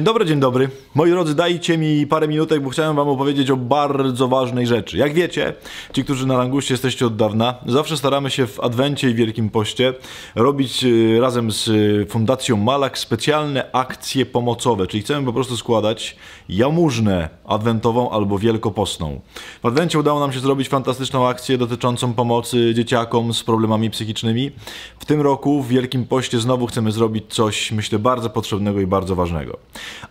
Dzień dobry, dzień dobry. Moi drodzy, dajcie mi parę minutek, bo chciałem wam opowiedzieć o bardzo ważnej rzeczy. Jak wiecie, ci, którzy na Languście jesteście od dawna, zawsze staramy się w Adwencie i Wielkim Poście robić y, razem z y, Fundacją Malak specjalne akcje pomocowe, czyli chcemy po prostu składać jamużnę adwentową albo wielkopostną. W Adwencie udało nam się zrobić fantastyczną akcję dotyczącą pomocy dzieciakom z problemami psychicznymi. W tym roku w Wielkim Poście znowu chcemy zrobić coś, myślę, bardzo potrzebnego i bardzo ważnego.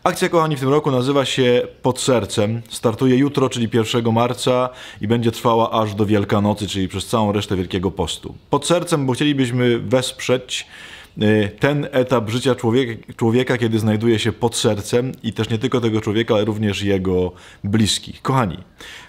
Akcja, kochani, w tym roku nazywa się Pod Sercem. Startuje jutro, czyli 1 marca i będzie trwała aż do Wielkanocy, czyli przez całą resztę Wielkiego Postu. Pod Sercem, bo chcielibyśmy wesprzeć Y, ten etap życia człowieka, człowieka, kiedy znajduje się pod sercem i też nie tylko tego człowieka, ale również jego bliskich. Kochani,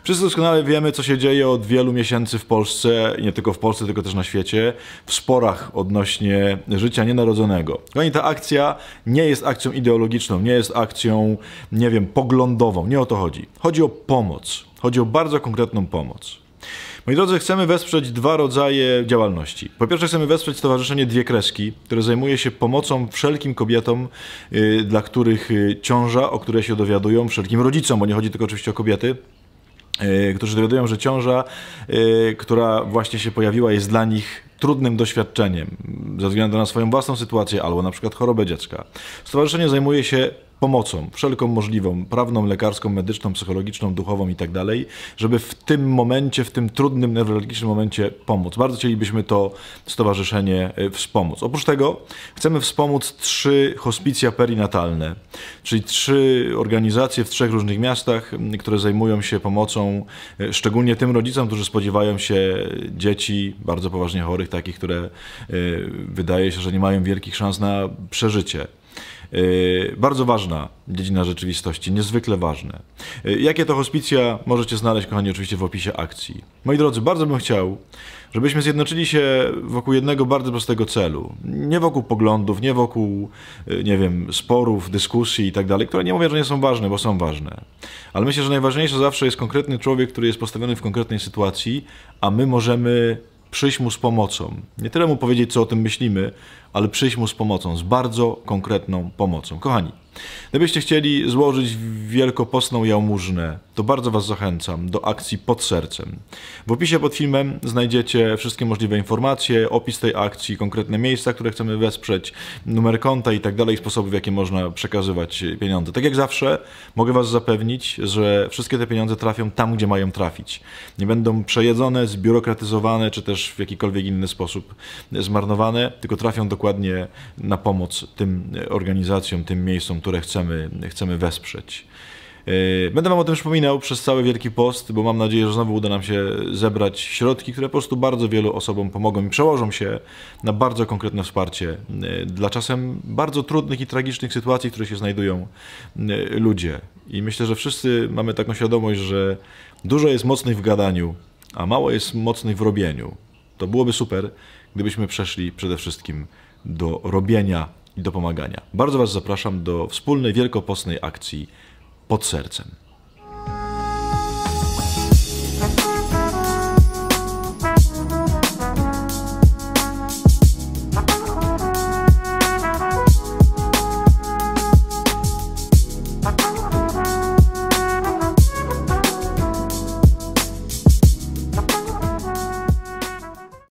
wszyscy doskonale wiemy, co się dzieje od wielu miesięcy w Polsce, nie tylko w Polsce, tylko też na świecie, w sporach odnośnie życia nienarodzonego. Kochani, ta akcja nie jest akcją ideologiczną, nie jest akcją, nie wiem, poglądową, nie o to chodzi. Chodzi o pomoc, chodzi o bardzo konkretną pomoc. Moi drodzy, chcemy wesprzeć dwa rodzaje działalności. Po pierwsze, chcemy wesprzeć Stowarzyszenie Dwie Kreski, które zajmuje się pomocą wszelkim kobietom, yy, dla których y, ciąża, o której się dowiadują, wszelkim rodzicom, bo nie chodzi tylko oczywiście o kobiety y, którzy dowiadują, że ciąża, y, która właśnie się pojawiła, jest dla nich trudnym doświadczeniem ze względu na swoją własną sytuację albo na przykład chorobę dziecka. Stowarzyszenie zajmuje się pomocą, wszelką możliwą, prawną, lekarską, medyczną, psychologiczną, duchową i tak dalej, żeby w tym momencie, w tym trudnym, neurologicznym momencie pomóc. Bardzo chcielibyśmy to stowarzyszenie y, wspomóc. Oprócz tego chcemy wspomóc trzy hospicja perinatalne, czyli trzy organizacje w trzech różnych miastach, y, które zajmują się pomocą y, szczególnie tym rodzicom, którzy spodziewają się dzieci bardzo poważnie chorych, takich, które wydaje się, że nie mają wielkich szans na przeżycie. Yy, bardzo ważna dziedzina rzeczywistości, niezwykle ważne. Yy, jakie to hospicja możecie znaleźć, kochani, oczywiście w opisie akcji. Moi drodzy, bardzo bym chciał, żebyśmy zjednoczyli się wokół jednego bardzo prostego celu. Nie wokół poglądów, nie wokół, yy, nie wiem, sporów, dyskusji i tak dalej, które nie mówię, że nie są ważne, bo są ważne. Ale myślę, że najważniejsze zawsze jest konkretny człowiek, który jest postawiony w konkretnej sytuacji, a my możemy przyjść mu z pomocą. Nie tyle mu powiedzieć, co o tym myślimy, ale przyjść mu z pomocą, z bardzo konkretną pomocą. Kochani, Gdybyście chcieli złożyć wielkopostną jałmużnę, to bardzo Was zachęcam do akcji pod sercem. W opisie pod filmem znajdziecie wszystkie możliwe informacje, opis tej akcji, konkretne miejsca, które chcemy wesprzeć, numer konta i tak dalej, sposoby w jakie można przekazywać pieniądze. Tak jak zawsze mogę Was zapewnić, że wszystkie te pieniądze trafią tam, gdzie mają trafić. Nie będą przejedzone, zbiurokratyzowane, czy też w jakikolwiek inny sposób zmarnowane, tylko trafią dokładnie na pomoc tym organizacjom, tym miejscom, które chcemy, chcemy wesprzeć. E, będę Wam o tym przypominał przez cały Wielki Post, bo mam nadzieję, że znowu uda nam się zebrać środki, które po prostu bardzo wielu osobom pomogą i przełożą się na bardzo konkretne wsparcie e, dla czasem bardzo trudnych i tragicznych sytuacji, w których się znajdują e, ludzie. I myślę, że wszyscy mamy taką świadomość, że dużo jest mocnych w gadaniu, a mało jest mocnych w robieniu. To byłoby super, gdybyśmy przeszli przede wszystkim do robienia i do pomagania. Bardzo Was zapraszam do wspólnej wielkopostnej akcji pod sercem.